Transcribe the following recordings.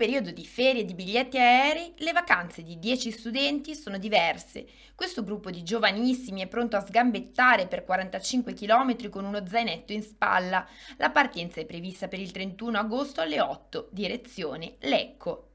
periodo di ferie e di biglietti aerei, le vacanze di 10 studenti sono diverse. Questo gruppo di giovanissimi è pronto a sgambettare per 45 km con uno zainetto in spalla. La partenza è prevista per il 31 agosto alle 8, direzione Lecco.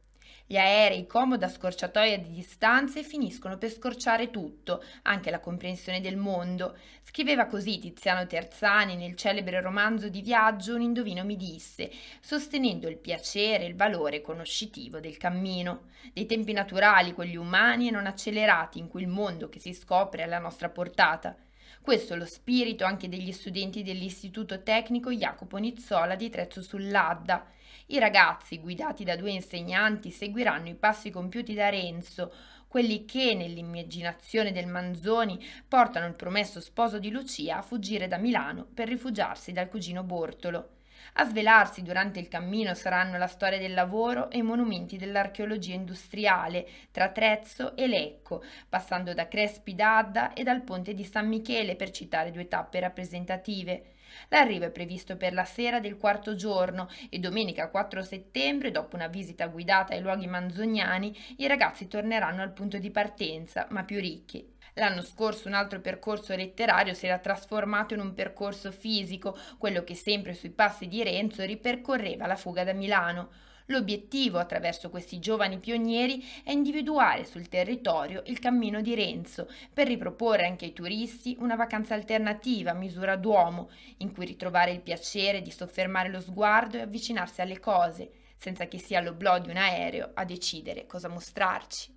Gli aerei comoda scorciatoia di distanze finiscono per scorciare tutto, anche la comprensione del mondo. Scriveva così Tiziano Terzani nel celebre romanzo di viaggio Un indovino mi disse, sostenendo il piacere e il valore conoscitivo del cammino, dei tempi naturali, quelli umani e non accelerati in cui il mondo che si scopre è alla nostra portata. Questo è lo spirito anche degli studenti dell'Istituto Tecnico Jacopo Nizzola di Trezzo sull'Adda. I ragazzi, guidati da due insegnanti, seguiranno i passi compiuti da Renzo, quelli che, nell'immaginazione del Manzoni, portano il promesso sposo di Lucia a fuggire da Milano per rifugiarsi dal cugino Bortolo. A svelarsi durante il cammino saranno la storia del lavoro e i monumenti dell'archeologia industriale, tra Trezzo e Lecco, passando da Crespi d'Adda e dal ponte di San Michele per citare due tappe rappresentative. L'arrivo è previsto per la sera del quarto giorno e domenica 4 settembre, dopo una visita guidata ai luoghi manzognani, i ragazzi torneranno al punto di partenza, ma più ricchi. L'anno scorso un altro percorso letterario si era trasformato in un percorso fisico, quello che sempre sui passi di Renzo ripercorreva la fuga da Milano. L'obiettivo attraverso questi giovani pionieri è individuare sul territorio il cammino di Renzo per riproporre anche ai turisti una vacanza alternativa a misura d'uomo, in cui ritrovare il piacere di soffermare lo sguardo e avvicinarsi alle cose, senza che sia l'oblò di un aereo a decidere cosa mostrarci.